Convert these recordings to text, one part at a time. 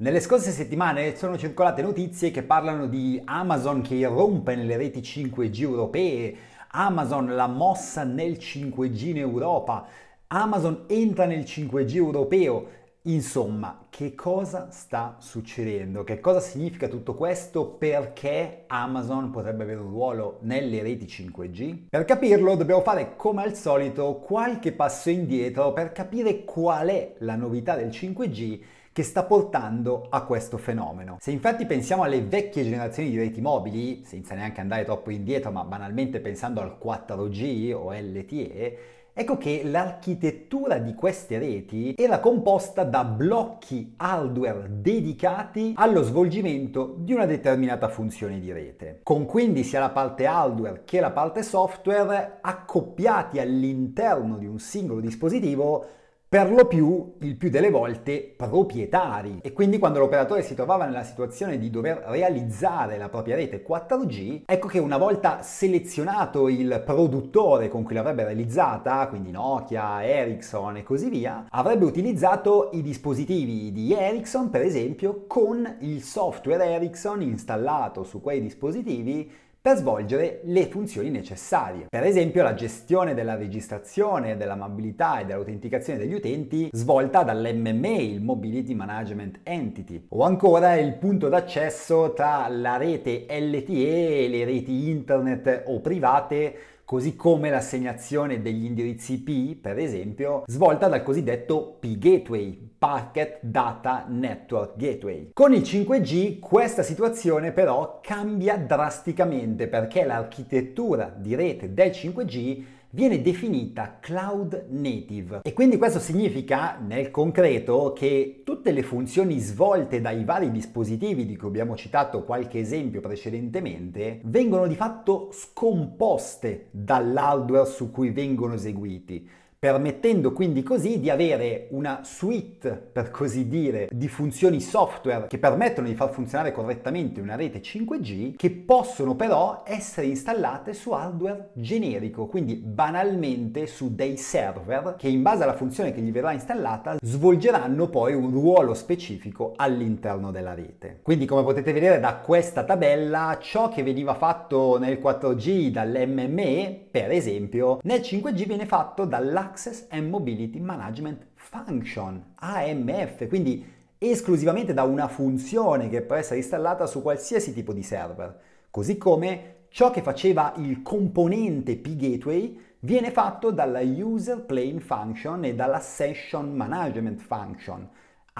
Nelle scorse settimane sono circolate notizie che parlano di Amazon che irrompe nelle reti 5G europee, Amazon la mossa nel 5G in Europa, Amazon entra nel 5G europeo. Insomma, che cosa sta succedendo? Che cosa significa tutto questo? Perché Amazon potrebbe avere un ruolo nelle reti 5G? Per capirlo dobbiamo fare come al solito qualche passo indietro per capire qual è la novità del 5G che sta portando a questo fenomeno. Se infatti pensiamo alle vecchie generazioni di reti mobili, senza neanche andare troppo indietro, ma banalmente pensando al 4G o LTE, Ecco che l'architettura di queste reti era composta da blocchi hardware dedicati allo svolgimento di una determinata funzione di rete, con quindi sia la parte hardware che la parte software accoppiati all'interno di un singolo dispositivo per lo più il più delle volte proprietari e quindi quando l'operatore si trovava nella situazione di dover realizzare la propria rete 4G, ecco che una volta selezionato il produttore con cui l'avrebbe realizzata, quindi Nokia, Ericsson e così via, avrebbe utilizzato i dispositivi di Ericsson per esempio con il software Ericsson installato su quei dispositivi per svolgere le funzioni necessarie. Per esempio la gestione della registrazione, della mobilità e dell'autenticazione degli utenti svolta dall'MMA, il Mobility Management Entity, o ancora il punto d'accesso tra la rete LTE e le reti internet o private così come l'assegnazione degli indirizzi IP, per esempio, svolta dal cosiddetto P-Gateway, Packet Data Network Gateway. Con il 5G questa situazione però cambia drasticamente perché l'architettura di rete del 5G viene definita cloud native e quindi questo significa nel concreto che tutte le funzioni svolte dai vari dispositivi di cui abbiamo citato qualche esempio precedentemente vengono di fatto scomposte dall'hardware su cui vengono eseguiti permettendo quindi così di avere una suite, per così dire, di funzioni software che permettono di far funzionare correttamente una rete 5G, che possono però essere installate su hardware generico, quindi banalmente su dei server che in base alla funzione che gli verrà installata svolgeranno poi un ruolo specifico all'interno della rete. Quindi come potete vedere da questa tabella, ciò che veniva fatto nel 4G dall'MME, per esempio, nel 5G viene fatto dalla Access and Mobility Management Function, AMF, quindi esclusivamente da una funzione che può essere installata su qualsiasi tipo di server. Così come ciò che faceva il componente P-Gateway viene fatto dalla User Plane Function e dalla Session Management Function.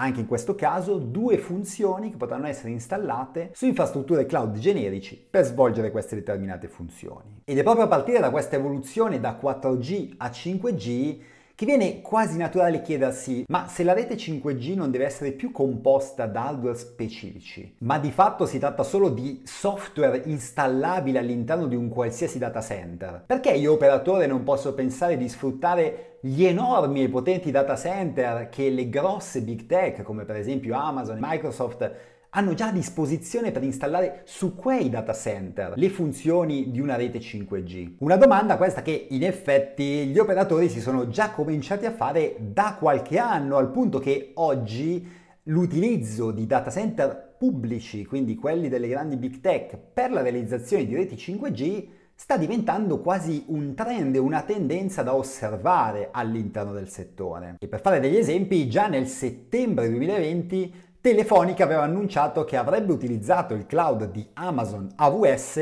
Anche in questo caso due funzioni che potranno essere installate su infrastrutture cloud generici per svolgere queste determinate funzioni. Ed è proprio a partire da questa evoluzione da 4G a 5G che viene quasi naturale chiedersi, ma se la rete 5G non deve essere più composta da hardware specifici, ma di fatto si tratta solo di software installabile all'interno di un qualsiasi data center, perché io operatore non posso pensare di sfruttare gli enormi e potenti data center che le grosse big tech, come per esempio Amazon e Microsoft, hanno già a disposizione per installare su quei data center le funzioni di una rete 5G. Una domanda questa che in effetti gli operatori si sono già cominciati a fare da qualche anno, al punto che oggi l'utilizzo di data center pubblici, quindi quelli delle grandi big tech, per la realizzazione di reti 5G sta diventando quasi un trend, una tendenza da osservare all'interno del settore. E per fare degli esempi, già nel settembre 2020 Telefonica aveva annunciato che avrebbe utilizzato il cloud di Amazon AWS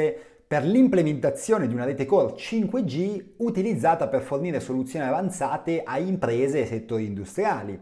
per l'implementazione di una rete core 5G utilizzata per fornire soluzioni avanzate a imprese e settori industriali.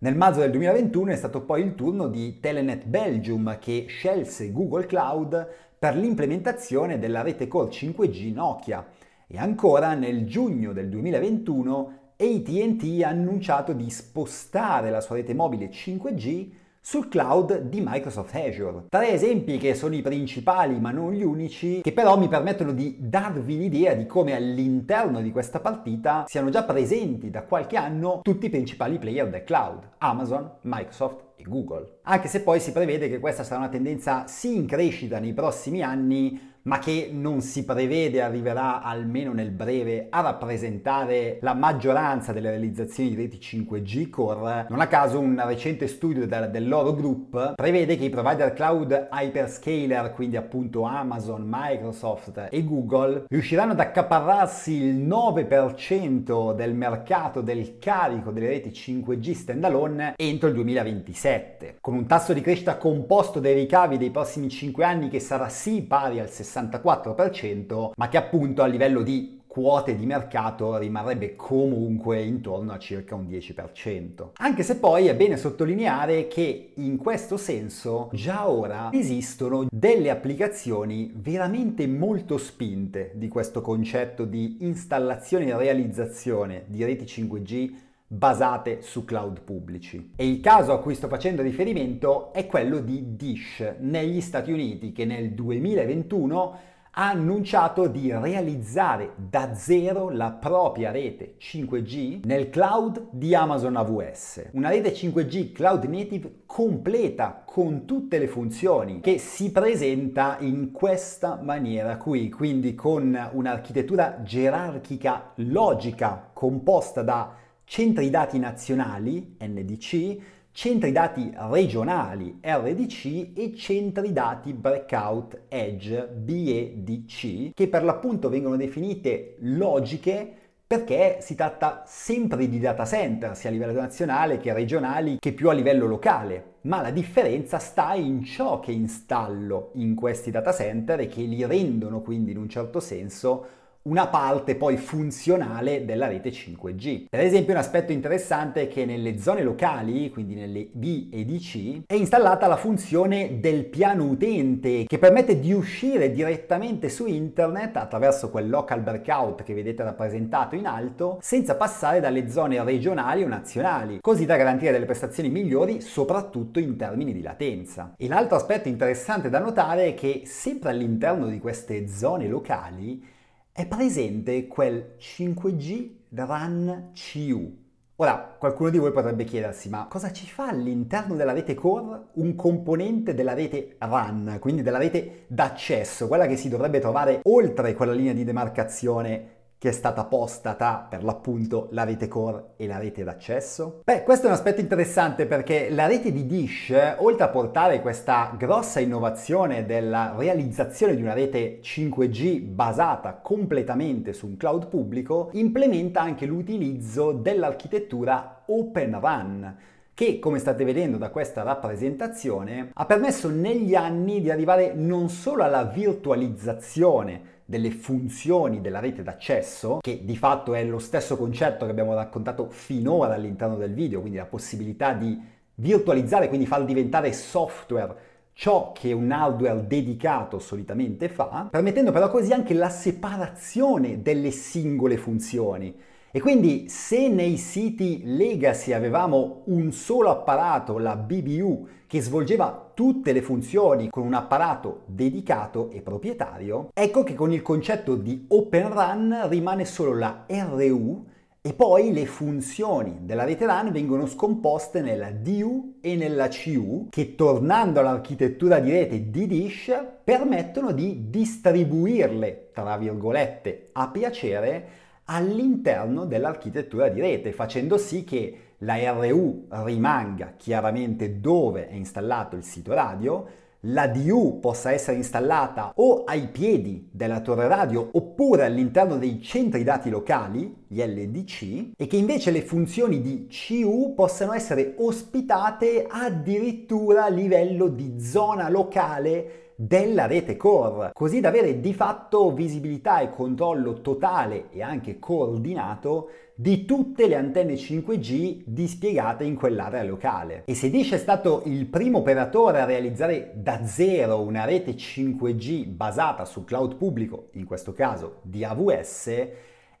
Nel marzo del 2021 è stato poi il turno di Telenet Belgium che scelse Google Cloud per l'implementazione della rete Core 5G Nokia. E ancora nel giugno del 2021 ATT ha annunciato di spostare la sua rete mobile 5G sul cloud di Microsoft Azure. Tre esempi che sono i principali ma non gli unici, che però mi permettono di darvi l'idea di come all'interno di questa partita siano già presenti da qualche anno tutti i principali player del cloud, Amazon, Microsoft e Google. Anche se poi si prevede che questa sarà una tendenza sì in crescita nei prossimi anni, ma che non si prevede arriverà almeno nel breve a rappresentare la maggioranza delle realizzazioni di reti 5G core. Non a caso un recente studio dell'Oro Group prevede che i provider cloud hyperscaler, quindi appunto Amazon, Microsoft e Google, riusciranno ad accaparrarsi il 9% del mercato del carico delle reti 5G standalone entro il 2027, con un tasso di crescita composto dei ricavi dei prossimi 5 anni che sarà sì pari al 60% 64%, ma che appunto a livello di quote di mercato rimarrebbe comunque intorno a circa un 10%. Anche se poi è bene sottolineare che in questo senso già ora esistono delle applicazioni veramente molto spinte di questo concetto di installazione e realizzazione di reti 5G basate su cloud pubblici. E il caso a cui sto facendo riferimento è quello di Dish negli Stati Uniti che nel 2021 ha annunciato di realizzare da zero la propria rete 5G nel cloud di Amazon AWS. Una rete 5G cloud native completa con tutte le funzioni che si presenta in questa maniera qui, quindi con un'architettura gerarchica logica composta da centri dati nazionali, NDC, centri dati regionali, RDC, e centri dati Breakout Edge, BEDC, che per l'appunto vengono definite logiche perché si tratta sempre di data center, sia a livello nazionale che regionali, che più a livello locale. Ma la differenza sta in ciò che installo in questi data center e che li rendono quindi in un certo senso una parte poi funzionale della rete 5G. Per esempio un aspetto interessante è che nelle zone locali, quindi nelle B e DC, è installata la funzione del piano utente che permette di uscire direttamente su internet attraverso quel local breakout che vedete rappresentato in alto senza passare dalle zone regionali o nazionali, così da garantire delle prestazioni migliori soprattutto in termini di latenza. E l'altro aspetto interessante da notare è che sempre all'interno di queste zone locali è presente quel 5G RAN CU. Ora, qualcuno di voi potrebbe chiedersi, ma cosa ci fa all'interno della rete core un componente della rete RAN, quindi della rete d'accesso, quella che si dovrebbe trovare oltre quella linea di demarcazione che è stata posta tra per l'appunto la rete core e la rete d'accesso? Beh, questo è un aspetto interessante perché la rete di Dish, oltre a portare questa grossa innovazione della realizzazione di una rete 5G basata completamente su un cloud pubblico, implementa anche l'utilizzo dell'architettura Open RAN che, come state vedendo da questa rappresentazione, ha permesso negli anni di arrivare non solo alla virtualizzazione delle funzioni della rete d'accesso, che di fatto è lo stesso concetto che abbiamo raccontato finora all'interno del video, quindi la possibilità di virtualizzare, quindi far diventare software ciò che un hardware dedicato solitamente fa, permettendo però così anche la separazione delle singole funzioni e quindi se nei siti legacy avevamo un solo apparato, la BBU, che svolgeva tutte le funzioni con un apparato dedicato e proprietario, ecco che con il concetto di Open Run rimane solo la RU e poi le funzioni della rete RAN vengono scomposte nella DU e nella CU che tornando all'architettura di rete di Dish permettono di distribuirle, tra virgolette, a piacere all'interno dell'architettura di rete, facendo sì che la RU rimanga chiaramente dove è installato il sito radio, la DU possa essere installata o ai piedi della torre radio oppure all'interno dei centri dati locali, gli LDC, e che invece le funzioni di CU possano essere ospitate addirittura a livello di zona locale della rete core, così da avere di fatto visibilità e controllo totale e anche coordinato di tutte le antenne 5G dispiegate in quell'area locale. E se Dish è stato il primo operatore a realizzare da zero una rete 5G basata su cloud pubblico, in questo caso di AWS,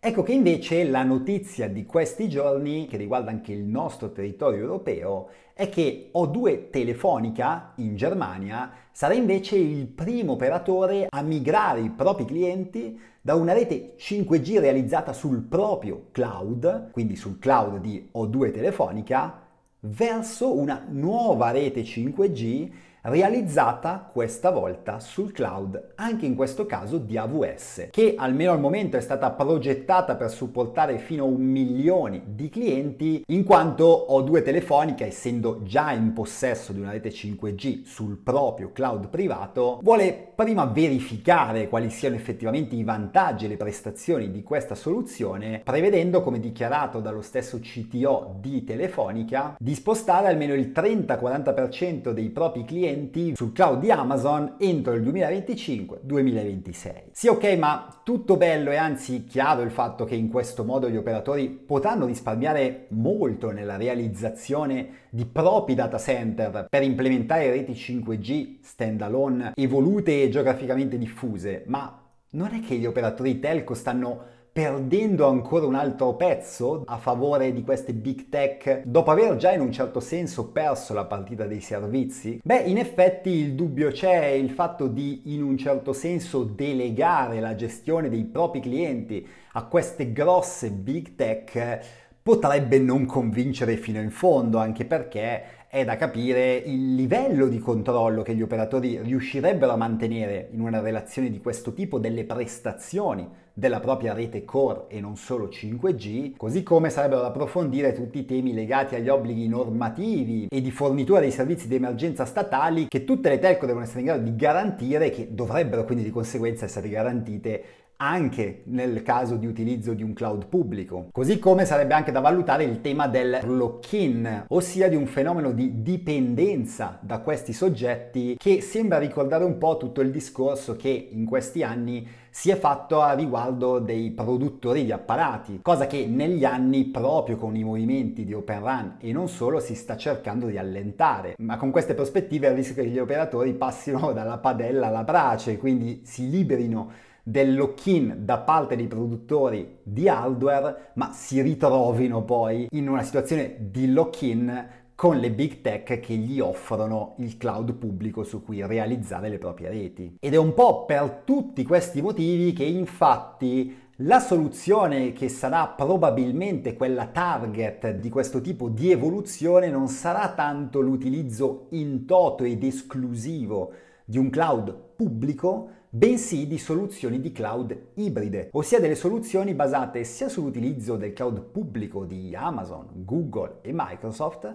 Ecco che invece la notizia di questi giorni, che riguarda anche il nostro territorio europeo, è che O2 Telefonica in Germania sarà invece il primo operatore a migrare i propri clienti da una rete 5G realizzata sul proprio cloud, quindi sul cloud di O2 Telefonica, verso una nuova rete 5G realizzata questa volta sul cloud, anche in questo caso di AWS, che almeno al momento è stata progettata per supportare fino a un milione di clienti, in quanto O2 Telefonica, essendo già in possesso di una rete 5G sul proprio cloud privato, vuole prima verificare quali siano effettivamente i vantaggi e le prestazioni di questa soluzione, prevedendo, come dichiarato dallo stesso CTO di Telefonica, di spostare almeno il 30-40% dei propri clienti utenti sul cloud di Amazon entro il 2025-2026. Sì, ok, ma tutto bello e anzi chiaro il fatto che in questo modo gli operatori potranno risparmiare molto nella realizzazione di propri data center per implementare reti 5G standalone evolute e geograficamente diffuse, ma non è che gli operatori telco stanno perdendo ancora un altro pezzo a favore di queste big tech dopo aver già in un certo senso perso la partita dei servizi? Beh, in effetti il dubbio c'è, il fatto di in un certo senso delegare la gestione dei propri clienti a queste grosse big tech potrebbe non convincere fino in fondo, anche perché è da capire il livello di controllo che gli operatori riuscirebbero a mantenere in una relazione di questo tipo delle prestazioni della propria rete core e non solo 5G, così come sarebbero da approfondire tutti i temi legati agli obblighi normativi e di fornitura dei servizi di emergenza statali che tutte le telco devono essere in grado di garantire e che dovrebbero quindi di conseguenza essere garantite anche nel caso di utilizzo di un cloud pubblico. Così come sarebbe anche da valutare il tema del lock-in, ossia di un fenomeno di dipendenza da questi soggetti che sembra ricordare un po' tutto il discorso che in questi anni si è fatto a riguardo dei produttori di apparati, cosa che negli anni proprio con i movimenti di Open Run e non solo si sta cercando di allentare, ma con queste prospettive il rischio che gli operatori passino dalla padella alla brace, quindi si liberino del lock-in da parte dei produttori di hardware, ma si ritrovino poi in una situazione di lock-in con le big tech che gli offrono il cloud pubblico su cui realizzare le proprie reti. Ed è un po' per tutti questi motivi che infatti la soluzione che sarà probabilmente quella target di questo tipo di evoluzione non sarà tanto l'utilizzo in toto ed esclusivo di un cloud pubblico, bensì di soluzioni di cloud ibride, ossia delle soluzioni basate sia sull'utilizzo del cloud pubblico di Amazon, Google e Microsoft,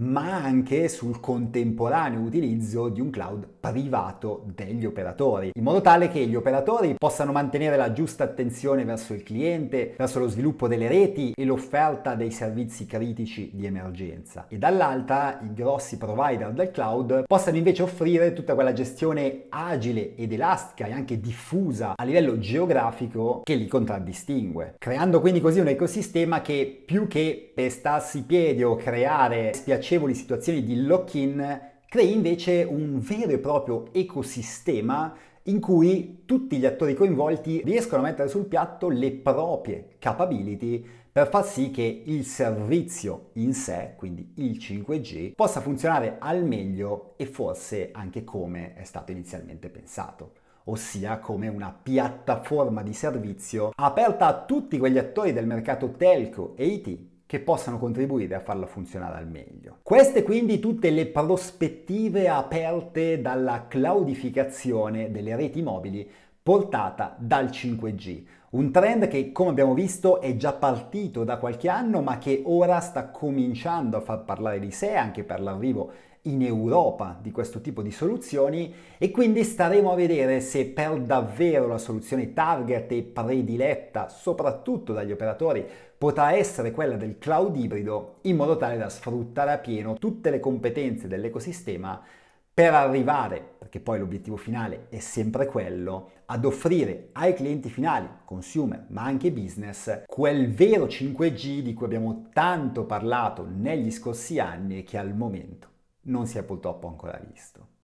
ma anche sul contemporaneo utilizzo di un cloud privato degli operatori, in modo tale che gli operatori possano mantenere la giusta attenzione verso il cliente, verso lo sviluppo delle reti e l'offerta dei servizi critici di emergenza. E dall'altra i grossi provider del cloud possano invece offrire tutta quella gestione agile ed elastica e anche diffusa a livello geografico che li contraddistingue, creando quindi così un ecosistema che più che pestarsi i piedi o creare spiacevoli piacevoli situazioni di lock-in, crei invece un vero e proprio ecosistema in cui tutti gli attori coinvolti riescono a mettere sul piatto le proprie capability per far sì che il servizio in sé, quindi il 5G, possa funzionare al meglio e forse anche come è stato inizialmente pensato ossia come una piattaforma di servizio aperta a tutti quegli attori del mercato telco e IT che possano contribuire a farla funzionare al meglio. Queste quindi tutte le prospettive aperte dalla claudificazione delle reti mobili portata dal 5G, un trend che come abbiamo visto è già partito da qualche anno ma che ora sta cominciando a far parlare di sé anche per l'arrivo in Europa di questo tipo di soluzioni e quindi staremo a vedere se per davvero la soluzione target e prediletta soprattutto dagli operatori potrà essere quella del cloud ibrido in modo tale da sfruttare a pieno tutte le competenze dell'ecosistema per arrivare, perché poi l'obiettivo finale è sempre quello, ad offrire ai clienti finali, consumer ma anche business, quel vero 5G di cui abbiamo tanto parlato negli scorsi anni e che al momento non si è purtroppo ancora visto.